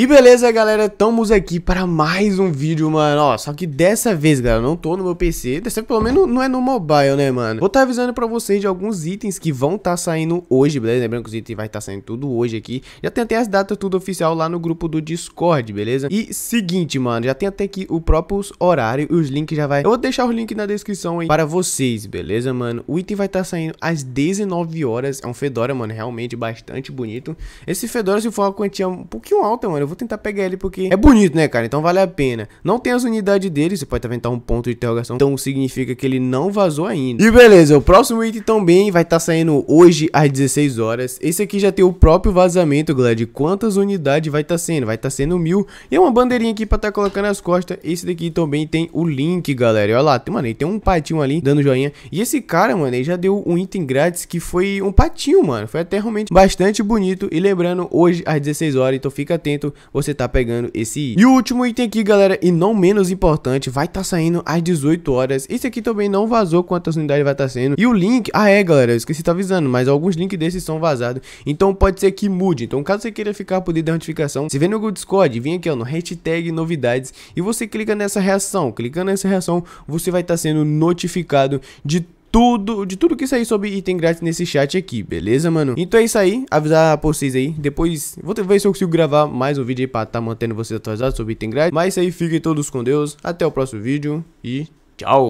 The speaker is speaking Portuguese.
E beleza, galera, estamos aqui para mais um vídeo, mano, ó, só que dessa vez, galera, eu não tô no meu PC, dessa vez pelo menos não é no mobile, né, mano? Vou estar tá avisando pra vocês de alguns itens que vão estar tá saindo hoje, beleza? Lembrando que os itens vai estar tá saindo tudo hoje aqui, já tem até as datas tudo oficial lá no grupo do Discord, beleza? E seguinte, mano, já tem até aqui o próprio horário e os links já vai... Eu vou deixar os links na descrição aí para vocês, beleza, mano? O item vai estar tá saindo às 19 horas, é um Fedora, mano, realmente bastante bonito. Esse Fedora, se for uma quantia um pouquinho alta, mano, mano, eu vou tentar pegar ele porque é bonito, né, cara? Então vale a pena. Não tem as unidades dele, você pode vendo um ponto de interrogação. Então significa que ele não vazou ainda. E beleza, o próximo item também vai estar tá saindo hoje às 16 horas. Esse aqui já tem o próprio vazamento, Glad quantas unidades vai estar tá sendo. Vai estar tá sendo mil. E é uma bandeirinha aqui pra estar tá colocando as costas. Esse daqui também tem o link, galera. E olha lá, tem, mano, ele tem um patinho ali dando joinha. E esse cara, mano, ele já deu um item grátis que foi um patinho, mano. Foi até realmente bastante bonito. E lembrando, hoje às 16 horas, então fica atento você tá pegando esse item. E o último item aqui, galera, e não menos importante, vai tá saindo às 18 horas. Esse aqui também não vazou quantas unidades vai tá sendo. E o link, ah é, galera, eu esqueci tá avisando, mas alguns links desses são vazados. Então pode ser que mude. Então caso você queira ficar por dentro da notificação, se vê no Google Discord, vem aqui ó, no hashtag novidades e você clica nessa reação. Clicando nessa reação, você vai estar tá sendo notificado de tudo, de tudo que sair sobre item grátis nesse chat aqui, beleza, mano? Então é isso aí, avisar pra vocês aí, depois vou ver se eu consigo gravar mais um vídeo aí pra tá mantendo vocês atualizados sobre item grátis, mas é isso aí, fiquem todos com Deus, até o próximo vídeo e tchau!